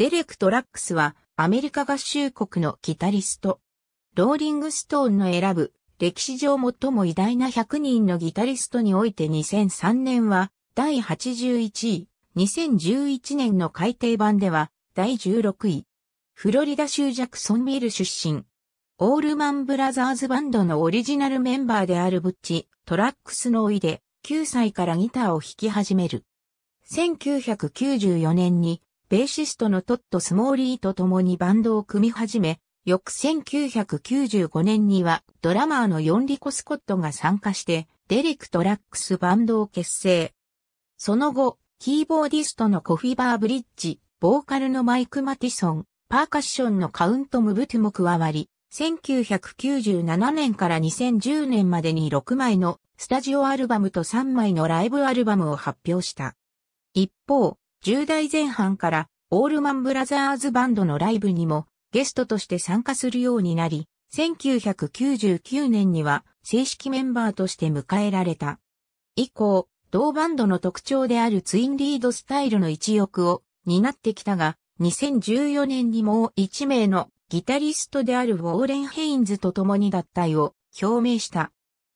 デレク・トラックスはアメリカ合衆国のギタリスト。ローリングストーンの選ぶ歴史上最も偉大な100人のギタリストにおいて2003年は第81位、2011年の改訂版では第16位。フロリダ州ジャクソンビル出身。オールマンブラザーズバンドのオリジナルメンバーであるブッチ、トラックスのおいで9歳からギターを弾き始める。1994年にベーシストのトット・スモーリーと共にバンドを組み始め、翌1995年にはドラマーのヨンリコ・スコットが参加して、デレク・トラックスバンドを結成。その後、キーボーディストのコフィバー・ブリッジ、ボーカルのマイク・マティソン、パーカッションのカウント・ムブトゥも加わり、1997年から2010年までに6枚のスタジオアルバムと3枚のライブアルバムを発表した。一方、10代前半からオールマンブラザーズバンドのライブにもゲストとして参加するようになり、1999年には正式メンバーとして迎えられた。以降、同バンドの特徴であるツインリードスタイルの一翼を担ってきたが、2014年にもう名のギタリストであるウォーレン・ヘインズと共に脱退を表明した。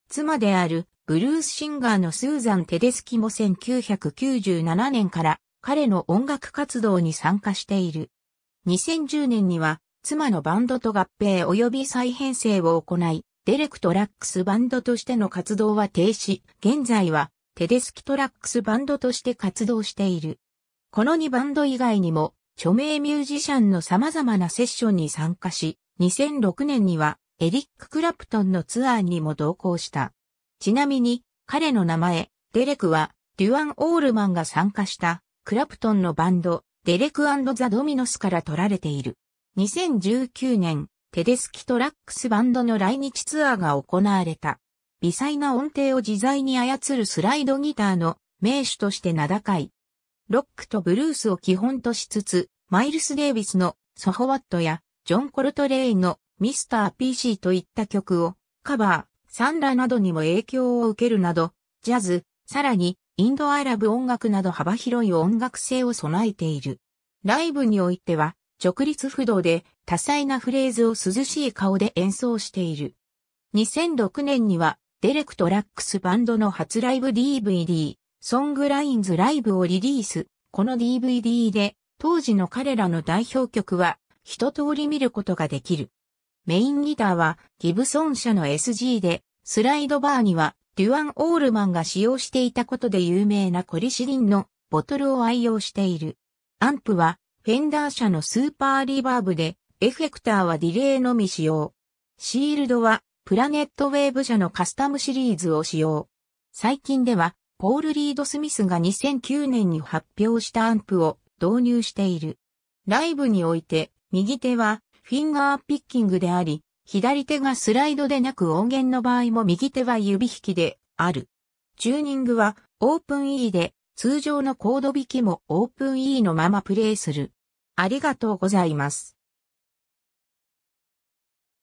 妻であるブルースシンガーのスーザン・テデスキも1997年から彼の音楽活動に参加している。2010年には、妻のバンドと合併及び再編成を行い、デレクトラックスバンドとしての活動は停止、現在は、テデスキトラックスバンドとして活動している。この2バンド以外にも、著名ミュージシャンの様々なセッションに参加し、2006年にはエリック・クラプトンのツアーにも同行した。ちなみに、彼の名前、デレクは、デュアン・オールマンが参加したクラプトンのバンド、デレクザ・ドミノスから取られている。2019年、テデスキトラックスバンドの来日ツアーが行われた。微細な音程を自在に操るスライドギターの名手として名高い。ロックとブルースを基本としつつ、マイルス・デイビスのソホワットやジョン・コルトレインのミスター PC といった曲をカバー、サンラなどにも影響を受けるなど、ジャズ、さらにインドアラブ音楽など幅広い音楽性を備えている。ライブにおいては、直立不動で多彩なフレーズを涼しい顔で演奏している。2006年には、デレクトラックスバンドの初ライブ DVD、ソングラインズライブをリリース。この DVD で、当時の彼らの代表曲は、一通り見ることができる。メインギターは、ギブソン社の SG で、スライドバーには、デュアン・オールマンが使用していたことで有名なコリシリンのボトルを愛用している。アンプはフェンダー社のスーパーリバーブで、エフェクターはディレイのみ使用。シールドはプラネットウェーブ社のカスタムシリーズを使用。最近では、ポール・リード・スミスが2009年に発表したアンプを導入している。ライブにおいて、右手はフィンガーピッキングであり、左手がスライドでなく音源の場合も右手は指引きである。チューニングはオープン e で通常のコード引きもオープン e のままプレイする。ありがとうございます。